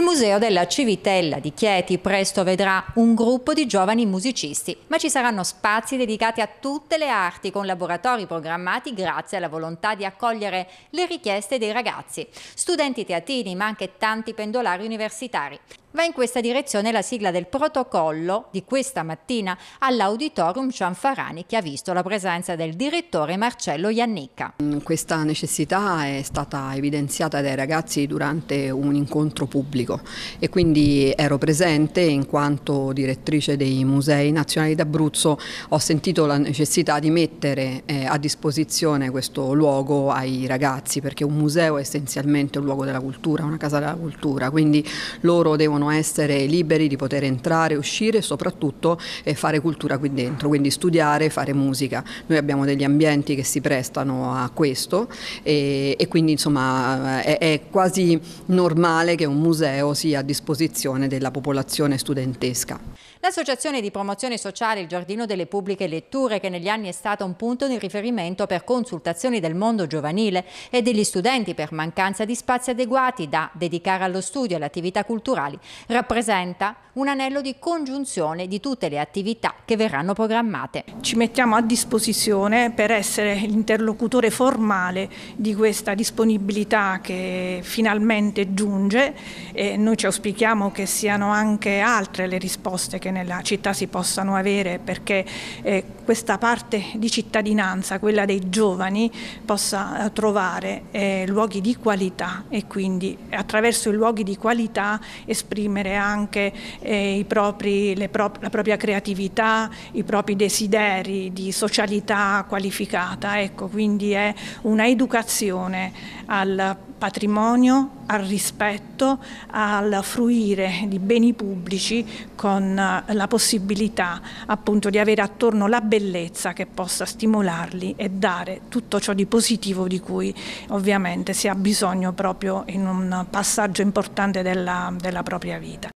Il Museo della Civitella di Chieti presto vedrà un gruppo di giovani musicisti, ma ci saranno spazi dedicati a tutte le arti con laboratori programmati grazie alla volontà di accogliere le richieste dei ragazzi, studenti teatini ma anche tanti pendolari universitari. Va in questa direzione la sigla del protocollo di questa mattina all'Auditorium Cianfarani che ha visto la presenza del direttore Marcello Iannicca. Mm, questa necessità è stata evidenziata dai ragazzi durante un incontro pubblico e quindi ero presente in quanto direttrice dei Musei Nazionali d'Abruzzo ho sentito la necessità di mettere eh, a disposizione questo luogo ai ragazzi perché un museo è essenzialmente un luogo della cultura, una casa della cultura, quindi loro devono devono essere liberi di poter entrare, uscire e soprattutto eh, fare cultura qui dentro, quindi studiare, fare musica. Noi abbiamo degli ambienti che si prestano a questo e, e quindi insomma è, è quasi normale che un museo sia a disposizione della popolazione studentesca. L'associazione di promozione sociale Il Giardino delle Pubbliche Letture, che negli anni è stata un punto di riferimento per consultazioni del mondo giovanile e degli studenti per mancanza di spazi adeguati da dedicare allo studio e alle attività culturali, rappresenta un anello di congiunzione di tutte le attività che verranno programmate. Ci mettiamo a disposizione per essere l'interlocutore formale di questa disponibilità che finalmente giunge e noi ci auspichiamo che siano anche altre le risposte che che nella città si possano avere perché eh, questa parte di cittadinanza, quella dei giovani, possa eh, trovare eh, luoghi di qualità e quindi attraverso i luoghi di qualità esprimere anche eh, propri, pro la propria creatività, i propri desideri di socialità qualificata. Ecco, quindi è una educazione al patrimonio al rispetto, al fruire di beni pubblici con eh, la possibilità appunto di avere attorno la bellezza che possa stimolarli e dare tutto ciò di positivo di cui ovviamente si ha bisogno proprio in un passaggio importante della, della propria vita.